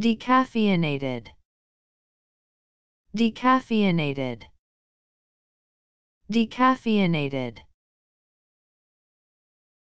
decaffeinated decaffeinated decaffeinated